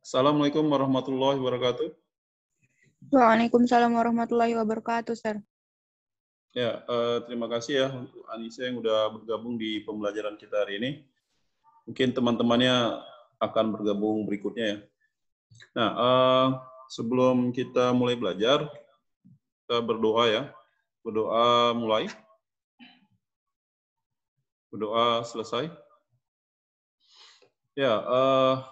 Assalamualaikum warahmatullahi wabarakatuh. Waalaikumsalam warahmatullahi wabarakatuh, Sir. Ya, uh, terima kasih ya untuk Anissa yang sudah bergabung di pembelajaran kita hari ini. Mungkin teman-temannya akan bergabung berikutnya ya. Nah, uh, sebelum kita mulai belajar, kita berdoa ya. Berdoa mulai. Berdoa selesai. Ya, uh,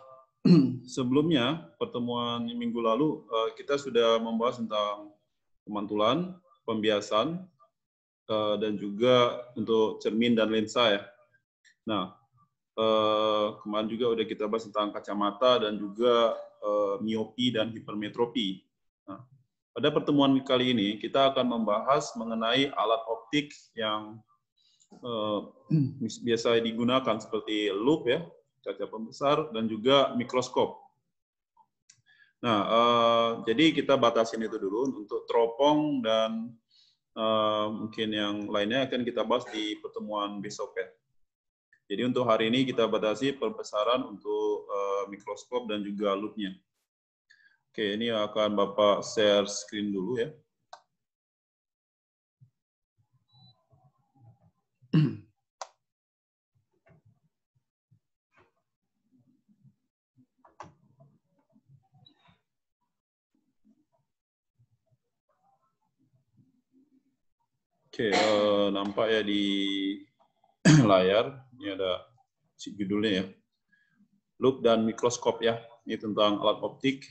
sebelumnya pertemuan minggu lalu eh, kita sudah membahas tentang pemantulan, pembiasan, eh, dan juga untuk cermin dan lensa ya. Nah, eh, kemarin juga udah kita bahas tentang kacamata dan juga miopi dan hipermetropi. Nah, pada pertemuan kali ini kita akan membahas mengenai alat optik yang biasa digunakan seperti loop ya, kaca pembesar, dan juga mikroskop. Nah, eh, jadi kita batasin itu dulu untuk teropong dan eh, mungkin yang lainnya akan kita bahas di pertemuan besok ya. Jadi untuk hari ini kita batasi perbesaran untuk eh, mikroskop dan juga loopnya. Oke, ini akan Bapak share screen dulu ya. Oke, okay, uh, eh, nampak ya di layar. Ini ada judulnya ya. Loop dan mikroskop ya. Ini tentang alat optik.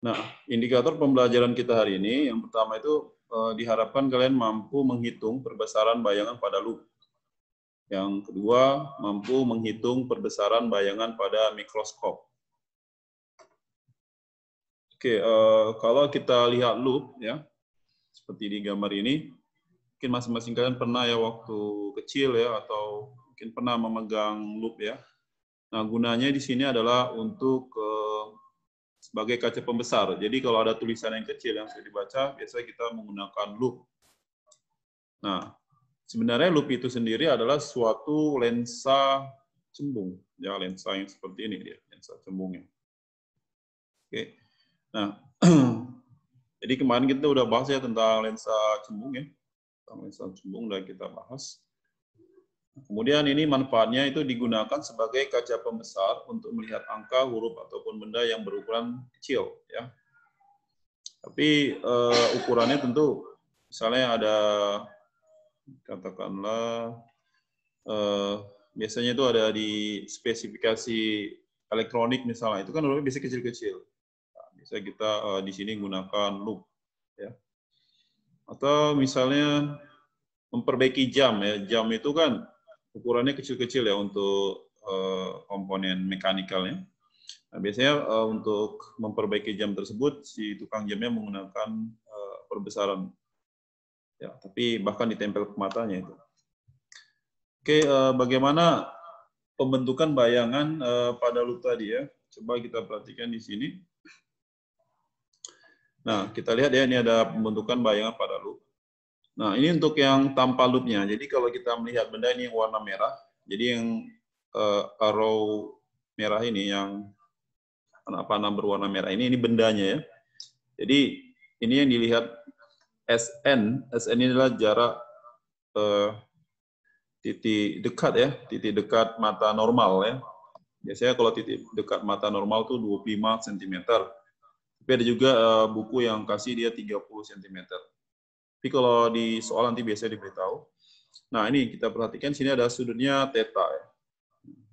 Nah, indikator pembelajaran kita hari ini, yang pertama itu uh, diharapkan kalian mampu menghitung perbesaran bayangan pada loop. Yang kedua, mampu menghitung perbesaran bayangan pada mikroskop. Oke, okay, uh, eh, kalau kita lihat loop ya, seperti di gambar ini. Mungkin masing-masing kalian pernah ya waktu kecil ya atau mungkin pernah memegang loop ya. Nah, gunanya di sini adalah untuk eh, sebagai kaca pembesar. Jadi kalau ada tulisan yang kecil yang sudah dibaca, biasanya kita menggunakan loop. Nah, sebenarnya loop itu sendiri adalah suatu lensa cembung. Ya, lensa yang seperti ini dia, lensa cembungnya. Oke. Nah, Jadi kemarin kita udah bahas ya tentang lensa cembung ya. Tentang lensa cembung udah kita bahas. Kemudian ini manfaatnya itu digunakan sebagai kaca pembesar untuk melihat angka, huruf ataupun benda yang berukuran kecil ya. Tapi uh, ukurannya tentu misalnya ada katakanlah uh, biasanya itu ada di spesifikasi elektronik misalnya itu kan lebih bisa kecil-kecil. Saya kita uh, di sini gunakan loop. Ya. Atau misalnya memperbaiki jam ya. Jam itu kan ukurannya kecil-kecil ya untuk uh, komponen mekanikalnya. Nah, biasanya uh, untuk memperbaiki jam tersebut si tukang jamnya menggunakan uh, perbesaran. Ya, tapi bahkan ditempel ke matanya itu. Oke, uh, bagaimana pembentukan bayangan uh, pada loop tadi ya. Coba kita perhatikan di sini. Nah, kita lihat ya ini ada pembentukan bayangan pada loop. Nah, ini untuk yang tanpa loopnya. Jadi kalau kita melihat benda ini yang warna merah, jadi yang uh, arrow merah ini yang apa nama berwarna merah ini ini bendanya ya. Jadi ini yang dilihat SN, SN ini adalah jarak uh, titik dekat ya, titik dekat mata normal ya. Biasanya kalau titik dekat mata normal tuh 25 cm. Tapi ada juga uh, buku yang kasih dia 30 cm. Tapi kalau di soal nanti biasanya diberitahu. Nah, ini kita perhatikan sini ada sudutnya teta ya,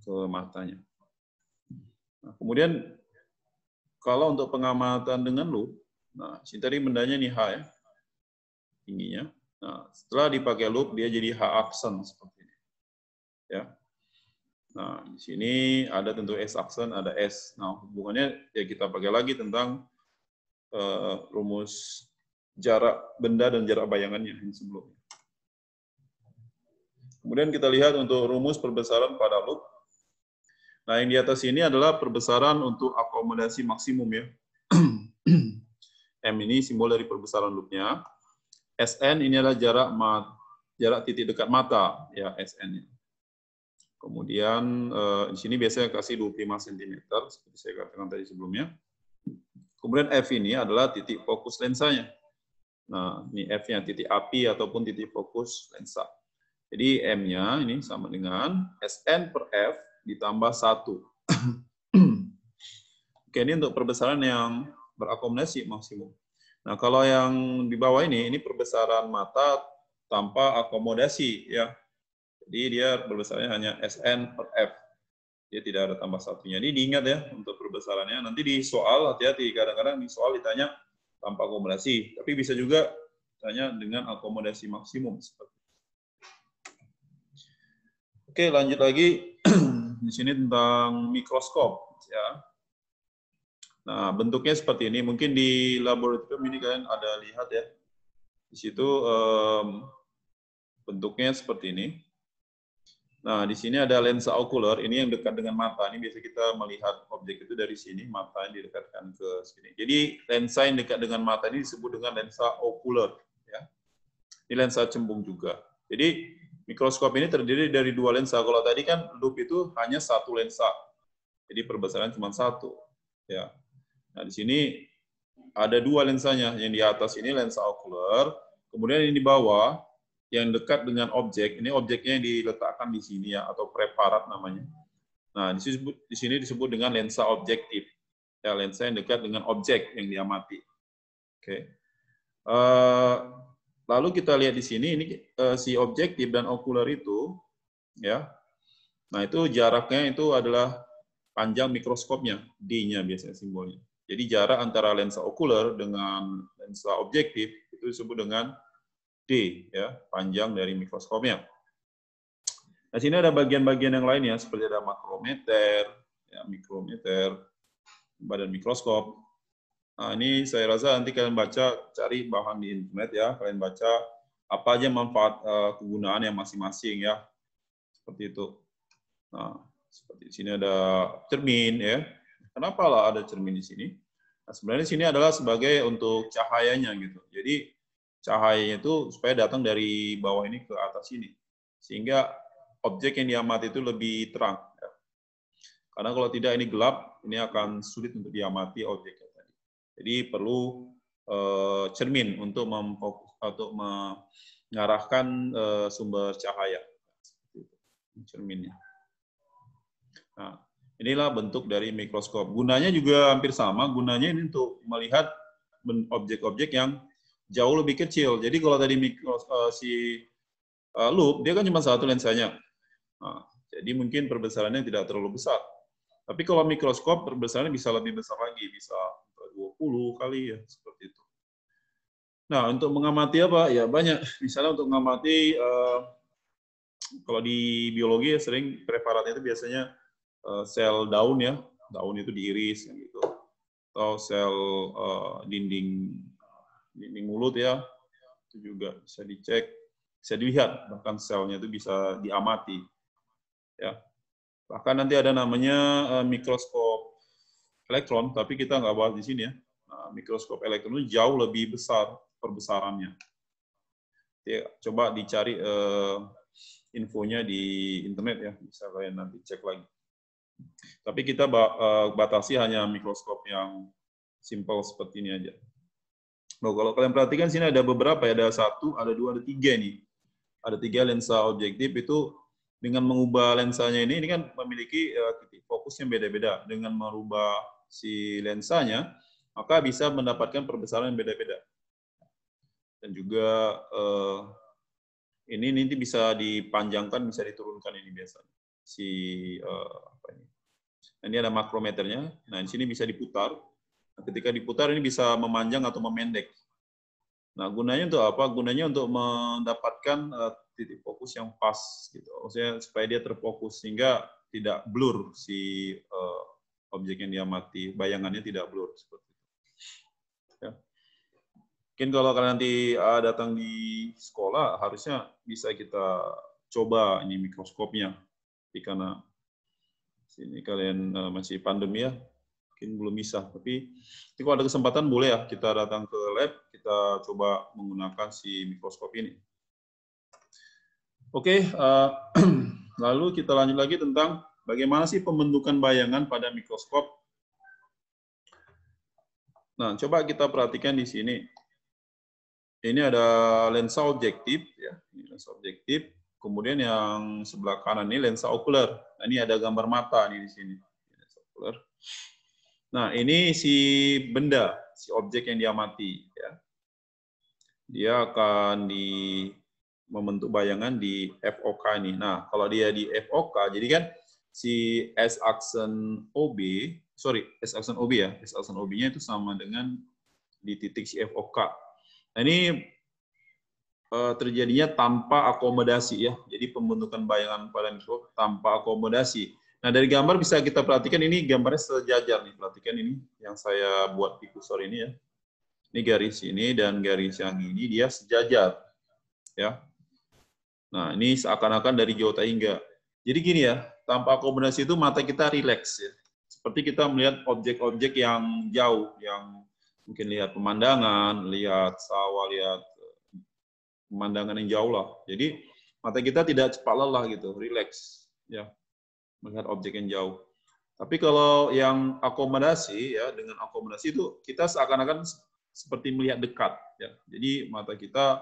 ke matanya. Nah, kemudian kalau untuk pengamatan dengan loop, nah sini tadi bendanya nih H ya, tingginya. Nah, setelah dipakai loop dia jadi H aksen seperti ini. Ya. Nah, di sini ada tentu S aksen, ada S. Nah, hubungannya ya kita pakai lagi tentang uh, rumus jarak benda dan jarak bayangannya yang sebelumnya. Kemudian kita lihat untuk rumus perbesaran pada loop. Nah, yang di atas ini adalah perbesaran untuk akomodasi maksimum ya. M ini simbol dari perbesaran loopnya. SN ini adalah jarak mat, jarak titik dekat mata ya SN. -nya. Kemudian eh, di sini biasanya kasih 25 cm seperti saya katakan tadi sebelumnya. Kemudian F ini adalah titik fokus lensanya. Nah, ini F-nya titik api ataupun titik fokus lensa. Jadi M-nya ini sama dengan Sn per F ditambah 1. Oke, ini untuk perbesaran yang berakomodasi maksimum. Nah, kalau yang di bawah ini, ini perbesaran mata tanpa akomodasi ya. Jadi dia perbesarannya hanya Sn per F. Dia tidak ada tambah satunya. Ini diingat ya untuk perbesarannya. Nanti di soal hati-hati, kadang-kadang di soal ditanya tanpa akomodasi, tapi bisa juga tanya dengan akomodasi maksimum. Oke, lanjut lagi di sini tentang mikroskop ya. Nah, bentuknya seperti ini. Mungkin di laboratorium ini kalian ada lihat ya. Di situ um, bentuknya seperti ini. Nah, di sini ada lensa okuler, ini yang dekat dengan mata. Ini biasa kita melihat objek itu dari sini, mata yang didekatkan ke sini. Jadi, lensa yang dekat dengan mata ini disebut dengan lensa okuler. Ya. Ini lensa cembung juga. Jadi, mikroskop ini terdiri dari dua lensa. Kalau tadi kan loop itu hanya satu lensa. Jadi, perbesaran cuma satu. Ya. Nah, di sini ada dua lensanya. Yang di atas ini lensa okuler, kemudian yang di bawah yang dekat dengan objek. Ini objeknya yang diletakkan di sini ya atau preparat namanya. Nah, di disebut, di sini disebut dengan lensa objektif. Ya, lensa yang dekat dengan objek yang diamati. Oke. Okay. Uh, eh, lalu kita lihat di sini ini eh, si objektif dan okuler itu ya. Nah, itu jaraknya itu adalah panjang mikroskopnya, D-nya biasanya simbolnya. Jadi jarak antara lensa okuler dengan lensa objektif itu disebut dengan D ya, panjang dari mikroskopnya. Nah, sini ada bagian-bagian yang lain ya, seperti ada makrometer, ya, mikrometer, badan mikroskop. Nah, ini saya rasa nanti kalian baca, cari bahan di internet ya, kalian baca apa aja manfaat uh, eh, kegunaan yang masing-masing ya. Seperti itu. Nah, seperti di sini ada cermin ya. Kenapa lah ada cermin di sini? Nah, sebenarnya di sini adalah sebagai untuk cahayanya gitu. Jadi cahayanya itu supaya datang dari bawah ini ke atas ini. Sehingga objek yang diamati itu lebih terang. Ya. Karena kalau tidak ini gelap, ini akan sulit untuk diamati objeknya tadi. Jadi perlu eh, cermin untuk memfokus, untuk mengarahkan eh, sumber cahaya. Cerminnya. Nah, inilah bentuk dari mikroskop. Gunanya juga hampir sama. Gunanya ini untuk melihat objek-objek yang jauh lebih kecil. Jadi kalau tadi mikro, uh, eh, si uh, eh, loop, dia kan cuma satu lensanya. Nah, jadi mungkin perbesarannya tidak terlalu besar. Tapi kalau mikroskop, perbesarannya bisa lebih besar lagi, bisa 20 kali ya, seperti itu. Nah, untuk mengamati apa? Ya banyak. Misalnya untuk mengamati, uh, kalau di biologi ya sering preparatnya itu biasanya uh, sel daun ya, daun itu diiris, yang gitu. Atau sel uh, dinding di mulut ya itu juga bisa dicek bisa dilihat bahkan selnya itu bisa diamati ya bahkan nanti ada namanya uh, mikroskop elektron tapi kita nggak bahas di sini ya nah, mikroskop elektron itu jauh lebih besar perbesarannya ya, coba dicari uh, infonya di internet ya bisa kalian nanti cek lagi tapi kita eh, batasi hanya mikroskop yang simple seperti ini aja. Nah, kalau kalian perhatikan sini ada beberapa ya, ada satu, ada dua, ada tiga nih. Ada tiga lensa objektif itu dengan mengubah lensanya ini, ini kan memiliki uh, fokus yang beda-beda. Dengan merubah si lensanya, maka bisa mendapatkan perbesaran yang beda-beda. Dan juga uh, ini nanti bisa dipanjangkan, bisa diturunkan ini biasanya. Si uh, apa ini? ini ada makrometernya. Nah, di sini bisa diputar Nah, ketika diputar ini bisa memanjang atau memendek. Nah, gunanya untuk apa? Gunanya untuk mendapatkan uh, titik fokus yang pas gitu. Maksudnya supaya dia terfokus sehingga tidak blur si uh, objek yang diamati, bayangannya tidak blur seperti itu. Ya. Mungkin kalau kalian nanti uh, datang di sekolah harusnya bisa kita coba ini mikroskopnya. Jadi karena sini kalian uh, masih pandemi ya, mungkin belum bisa. Tapi nanti kalau ada kesempatan boleh ya kita datang ke lab, kita coba menggunakan si mikroskop ini. Oke, uh, lalu kita lanjut lagi tentang bagaimana sih pembentukan bayangan pada mikroskop. Nah, coba kita perhatikan di sini. Ini ada lensa objektif, ya, ini lensa objektif. Kemudian yang sebelah kanan ini lensa okuler. Nah, ini ada gambar mata nih di sini. Lensa okuler. Nah, ini si benda, si objek yang diamati. Ya. Dia akan di membentuk bayangan di FOK ini. Nah, kalau dia di FOK, jadi kan si S aksen OB, sorry, S aksen OB ya, S aksen OB-nya itu sama dengan di titik si FOK. Nah, ini eh, terjadinya tanpa akomodasi ya. Jadi pembentukan bayangan pada mikro tanpa akomodasi. Nah, dari gambar bisa kita perhatikan ini gambarnya sejajar nih. Perhatikan ini yang saya buat di kursor ini ya. Ini garis ini dan garis yang ini dia sejajar. Ya. Nah, ini seakan-akan dari jauh hingga. Jadi gini ya, tanpa kombinasi itu mata kita rileks ya. Seperti kita melihat objek-objek yang jauh, yang mungkin lihat pemandangan, lihat sawah, lihat eh, pemandangan yang jauh lah. Jadi mata kita tidak cepat lelah gitu, rileks ya melihat objek yang jauh. Tapi kalau yang akomodasi ya dengan akomodasi itu kita seakan-akan seperti melihat dekat ya. Jadi mata kita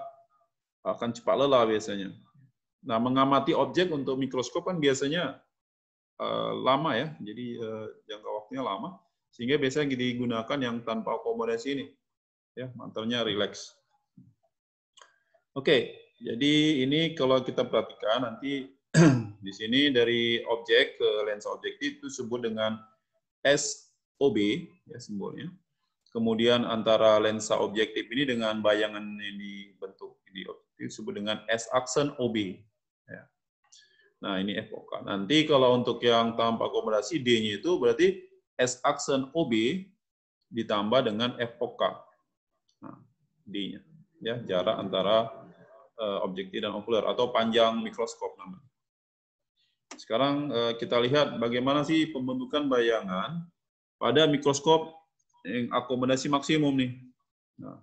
akan cepat lelah biasanya. Nah, mengamati objek untuk mikroskop kan biasanya uh, lama ya. Jadi uh, jangka waktunya lama sehingga biasanya digunakan yang tanpa akomodasi ini. Ya, mantelnya relax. Oke, okay, jadi ini kalau kita perhatikan nanti di sini dari objek ke lensa objektif itu disebut dengan SOB ya simbolnya. Kemudian antara lensa objektif ini dengan bayangan yang dibentuk di objektif disebut dengan S aksen OB. Ya. Nah ini FOK. Nanti kalau untuk yang tanpa akomodasi D-nya itu berarti S aksen OB ditambah dengan FOK. Nah, D-nya ya jarak antara eh, objektif dan okuler atau panjang mikroskop namanya. Sekarang eh, kita lihat bagaimana sih pembentukan bayangan pada mikroskop yang akomodasi maksimum nih. Nah,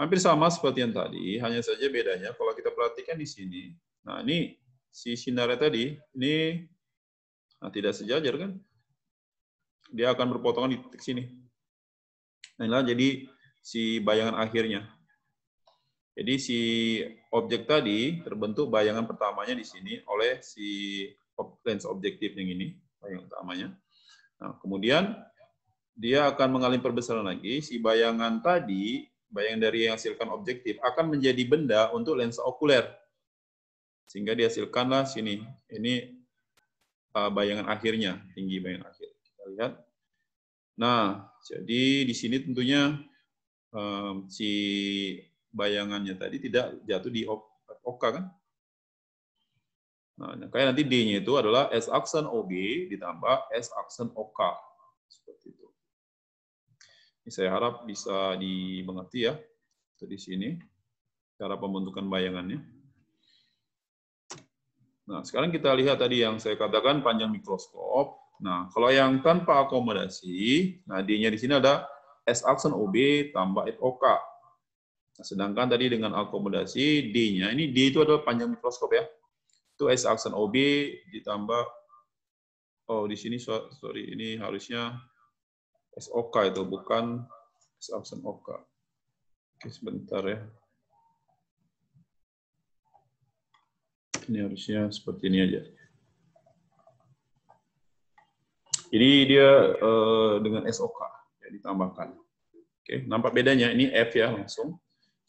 hampir sama seperti yang tadi, hanya saja bedanya kalau kita perhatikan di sini. Nah, ini si sinarnya tadi, ini nah, tidak sejajar kan? Dia akan berpotongan di titik sini. Nah, inilah jadi si bayangan akhirnya. Jadi si objek tadi terbentuk bayangan pertamanya di sini oleh si lens objektif yang ini, bayangan pertamanya. Nah, kemudian dia akan mengalami perbesaran lagi, si bayangan tadi, bayangan dari yang hasilkan objektif, akan menjadi benda untuk lensa okuler. Sehingga dihasilkanlah sini, ini eh, bayangan akhirnya, tinggi bayangan akhir. Kita lihat. Nah, jadi di sini tentunya eh, si bayangannya tadi tidak jatuh di oka kan? Nah, kayak nanti D-nya itu adalah S aksen OB ditambah S aksen Oka Seperti itu. Ini saya harap bisa dimengerti ya. Jadi di sini cara pembentukan bayangannya. Nah, sekarang kita lihat tadi yang saya katakan panjang mikroskop. Nah, kalau yang tanpa akomodasi, nah D-nya di sini ada S aksen OB tambah OK. Nah, sedangkan tadi dengan akomodasi D-nya, ini D itu adalah panjang mikroskop ya. Itu S aksen OB ditambah, oh di sini sorry, ini harusnya SOK itu, bukan S aksen OK. Oke, sebentar ya. Ini harusnya seperti ini aja. Jadi dia eh, dengan SOK ya, ditambahkan. Oke, nampak bedanya ini F ya langsung.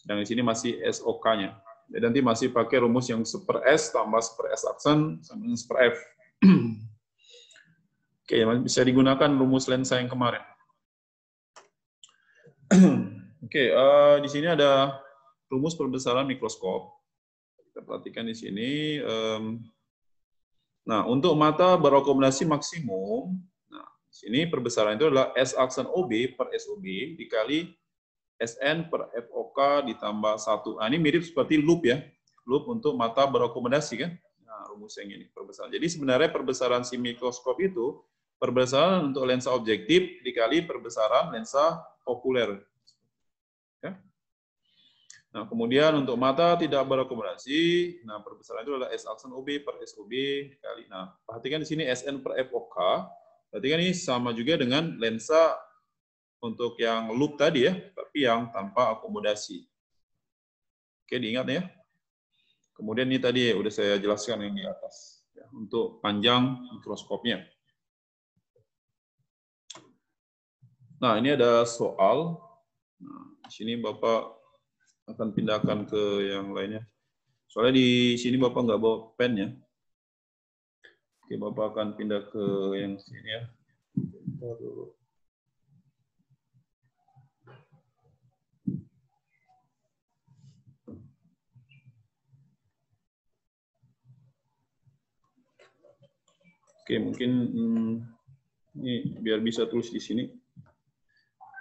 Sedang di sini masih SOK-nya. Dan nanti masih pakai rumus yang super S tambah super S aksen sama dengan super F. Oke, bisa digunakan rumus lensa yang kemarin. Oke, uh, di sini ada rumus perbesaran mikroskop. Kita perhatikan di sini. Um, nah, untuk mata berakomodasi maksimum, nah, di sini perbesaran itu adalah S aksen OB per SOB dikali SN per FOK ditambah satu Nah, ini mirip seperti loop ya. Loop untuk mata berakomodasi kan. Nah, rumus yang ini perbesaran. Jadi sebenarnya perbesaran si mikroskop itu perbesaran untuk lensa objektif dikali perbesaran lensa populer. Ya. Nah, kemudian untuk mata tidak berakomodasi, nah perbesaran itu adalah S aksen OB per SOB kali. Nah, perhatikan di sini SN per FOK. Berarti kan ini sama juga dengan lensa untuk yang loop tadi ya, tapi yang tanpa akomodasi. Oke, diingat ya. Kemudian ini tadi udah saya jelaskan yang di atas ya, untuk panjang mikroskopnya. Nah, ini ada soal. Nah, di sini Bapak akan pindahkan ke yang lainnya. Soalnya di sini Bapak nggak bawa pen ya. Oke, Bapak akan pindah ke yang sini ya. Bentar dulu. Oke, mungkin hmm, ini biar bisa tulis di sini.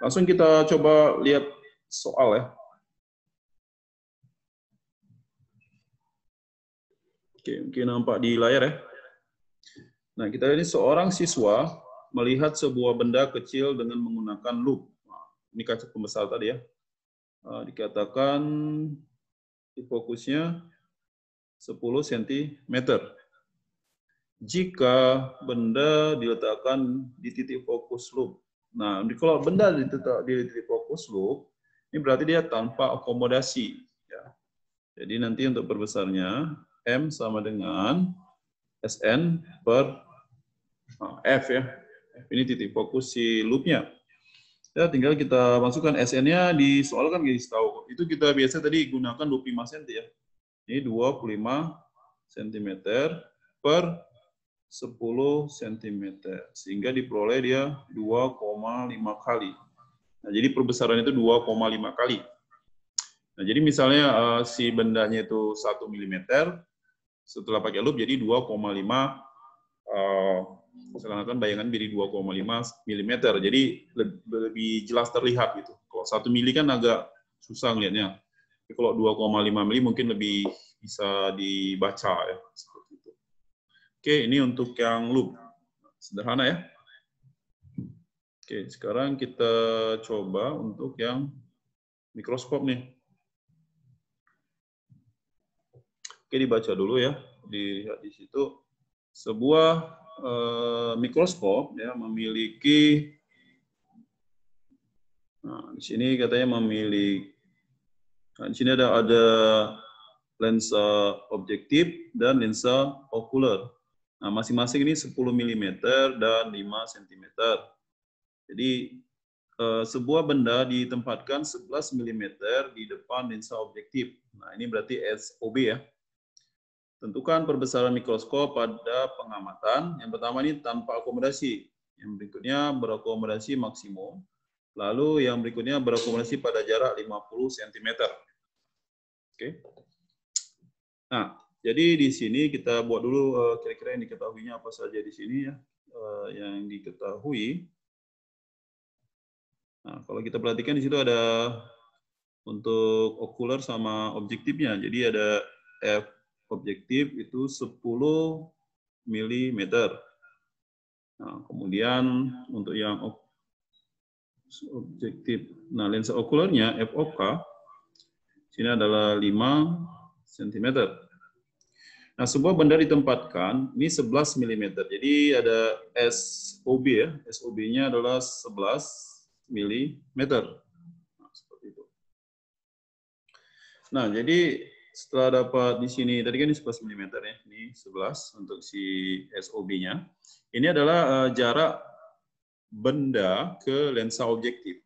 Langsung kita coba lihat soal ya. Oke, mungkin nampak di layar ya. Nah, kita ini seorang siswa melihat sebuah benda kecil dengan menggunakan loop. ini kaca pembesar tadi ya. Ah, dikatakan fokusnya 10 cm jika benda diletakkan di titik fokus loop. Nah, kalau benda diletak di titik fokus loop, ini berarti dia tanpa akomodasi. Ya. Jadi nanti untuk perbesarnya, M sama dengan Sn per nah, F ya. F ini titik fokus si loopnya. Ya, tinggal kita masukkan SN-nya di soal kan guys tahu. Itu kita biasa tadi gunakan 25 cm ya. Ini 25 cm per 10 cm. Sehingga diperoleh dia 2,5 kali. Nah, jadi perbesaran itu 2,5 kali. Nah, jadi misalnya uh, si bendanya itu 1 mm, setelah pakai loop jadi 2,5 uh, misalkan bayangan jadi 2,5 mm. Jadi lebih, lebih jelas terlihat gitu. Kalau 1 mm kan agak susah ngelihatnya. Tapi kalau 2,5 mm mungkin lebih bisa dibaca ya. Seperti itu. Oke, ini untuk yang loop. Sederhana ya. Oke, sekarang kita coba untuk yang mikroskop nih. Oke, dibaca dulu ya. Di di situ sebuah e, mikroskop ya memiliki nah, di sini katanya memiliki nah, di sini ada ada lensa objektif dan lensa okuler. Nah, masing-masing ini 10 mm dan 5 cm. Jadi, eh, sebuah benda ditempatkan 11 mm di depan lensa objektif. Nah, ini berarti SOB ya. Tentukan perbesaran mikroskop pada pengamatan. Yang pertama ini tanpa akomodasi. Yang berikutnya berakomodasi maksimum. Lalu yang berikutnya berakomodasi pada jarak 50 cm. Oke. Okay. Nah, jadi di sini kita buat dulu eh, kira-kira uh, yang diketahuinya apa saja di sini ya. Uh, yang diketahui. Nah, kalau kita perhatikan di situ ada untuk okuler sama objektifnya. Jadi ada F objektif itu 10 mm. Nah, kemudian untuk yang objektif, nah lensa okulernya FOK sini adalah 5 cm. Nah, sebuah benda ditempatkan, ini 11 mm. Jadi ada SOB ya, SOB-nya adalah 11 mm. Nah, seperti itu. Nah, jadi setelah dapat di sini, tadi kan ini 11 mm ya, ini 11 untuk si SOB-nya. Ini adalah eh, jarak benda ke lensa objektif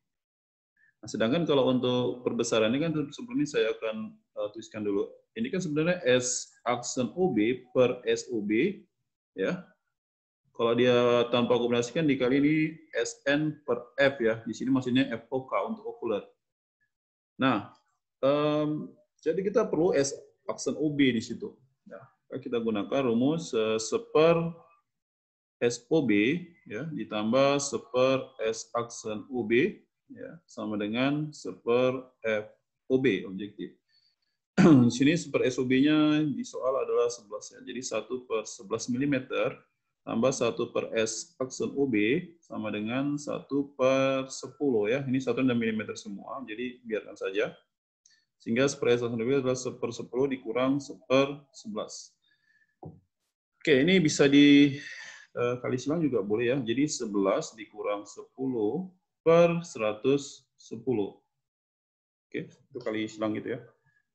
sedangkan kalau untuk perbesaran ini kan sebelumnya saya akan uh, tuliskan dulu. Ini kan sebenarnya S aksen OB per SOB ya. Kalau dia tanpa kombinasikan di dikali ini SN per F ya. Di sini maksudnya FOK untuk okular. Nah, um, jadi kita perlu S aksen OB di situ. Ya. kita gunakan rumus uh, seper SOB ya ditambah seper S aksen OB ya, sama dengan seper FOB objektif. di sini super SOB-nya di soal adalah 11 ya. Jadi 1 per 11 mm tambah 1 per S action OB sama dengan 1 per 10 ya. Ini 1 dan mm semua, jadi biarkan saja. Sehingga super S action OB adalah 1 per 10 dikurang 1 per 11. Oke, ini bisa di eh, kali silang juga boleh ya. Jadi 11 dikurang 10 per 110. Oke, itu kali silang gitu ya.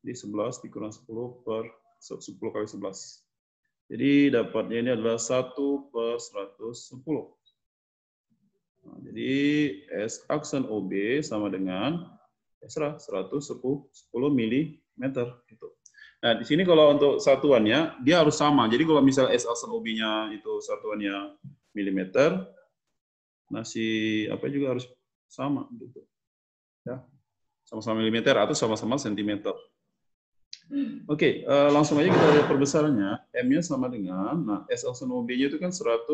Jadi 11 dikurang 10 per 10 kali 11. Jadi dapatnya ini adalah 1 per 110. Nah, jadi S aksen OB sama dengan ya, 110 10 mm gitu. Nah, di sini kalau untuk satuannya dia harus sama. Jadi kalau misal S aksen OB-nya itu satuannya milimeter, nah si apa juga harus sama gitu. Ya. Sama-sama milimeter atau sama-sama sentimeter. Hmm. Oke, okay, uh, eh, langsung aja kita lihat perbesarannya. M-nya sama dengan, nah S sama B-nya itu kan 110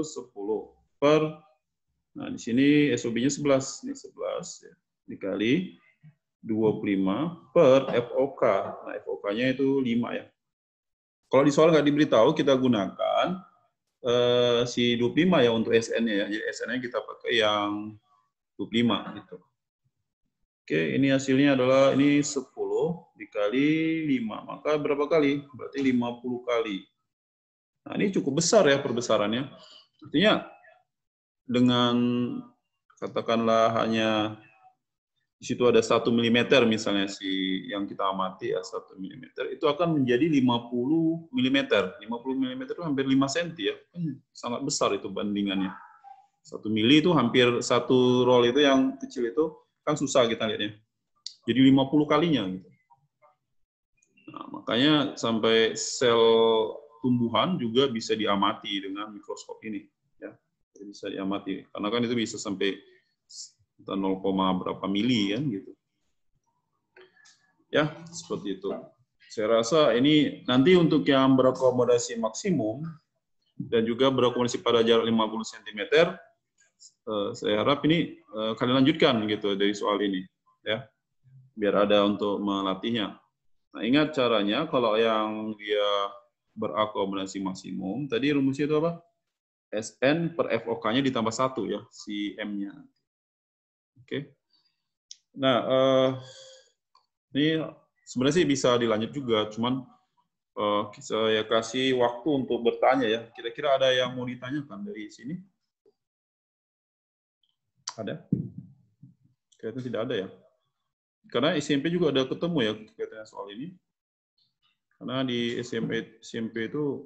per, nah di sini SOB-nya 11, ini 11 ya, dikali 25 per FOK. Nah FOK-nya itu 5 ya. Kalau di soal nggak diberitahu, kita gunakan uh, si 25 ya untuk SN-nya ya. Jadi SN-nya kita pakai yang 25 gitu. Oke, ini hasilnya adalah ini 10 dikali 5. Maka berapa kali? Berarti 50 kali. Nah, ini cukup besar ya perbesarannya. Artinya dengan katakanlah hanya di situ ada 1 mm misalnya si yang kita amati ya 1 mm itu akan menjadi 50 mm. 50 mm itu hampir 5 cm ya. Hmm, sangat besar itu bandingannya. Satu mili itu hampir satu roll itu yang kecil itu kan susah kita lihatnya. Jadi 50 kalinya gitu. Nah, makanya sampai sel tumbuhan juga bisa diamati dengan mikroskop ini ya. Jadi bisa diamati karena kan itu bisa sampai 0, berapa mili kan gitu. Ya, seperti itu. Saya rasa ini nanti untuk yang berakomodasi maksimum dan juga berakomodasi pada jarak 50 cm Eh, saya harap ini eh, kalian lanjutkan gitu dari soal ini ya biar ada untuk melatihnya. Nah, ingat caranya kalau yang dia berakomodasi maksimum, tadi rumusnya itu apa? Sn per FOK-nya ditambah satu ya, si M-nya. Oke. Okay. Nah, uh, ini sebenarnya sih bisa dilanjut juga, cuman uh, saya kasih waktu untuk bertanya ya. Kira-kira ada yang mau ditanyakan dari sini? Ada? Kelihatannya tidak ada ya. Karena SMP juga ada ketemu ya kaitannya soal ini. Karena di SMP SMP itu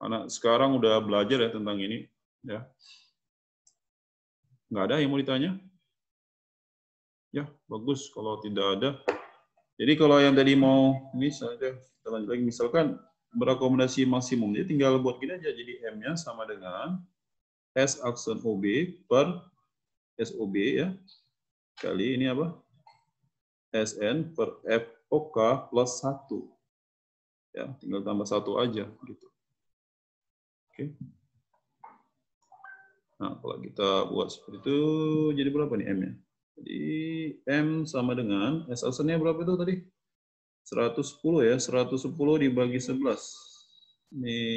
anak sekarang udah belajar ya tentang ini ya. Nggak ada yang mau ditanya? Ya, bagus kalau tidak ada. Jadi kalau yang tadi mau ini saja kita lanjut lagi misalkan berakomodasi maksimum. dia tinggal buat gini aja jadi M-nya sama dengan S aksen OB per SOB ya. Kali ini apa? SN per F plus 1. Ya, tinggal tambah satu aja gitu. Oke. Nah, kalau kita buat seperti itu jadi berapa nih M-nya? Jadi M sama dengan Sn nya berapa itu tadi? 110 ya, 110 dibagi 11. Ini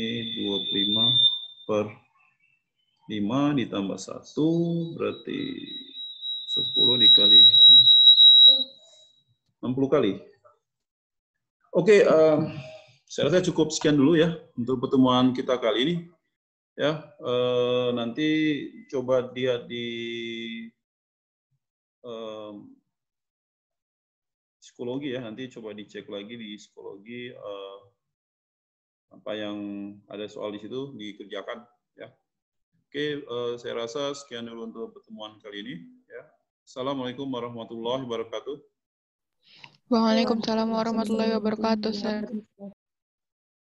25 per 5 ditambah 1 berarti 10 dikali 60 kali. Oke, okay, uh, eh, saya rasa cukup sekian dulu ya untuk pertemuan kita kali ini. Ya, uh, nanti coba dia di uh, psikologi ya, nanti coba dicek lagi di psikologi apa yang ada soal di situ dikerjakan. Oke, uh, saya rasa sekian dulu untuk pertemuan kali ini. Ya. Assalamualaikum warahmatullahi wabarakatuh. Waalaikumsalam warahmatullahi wabarakatuh. Sir.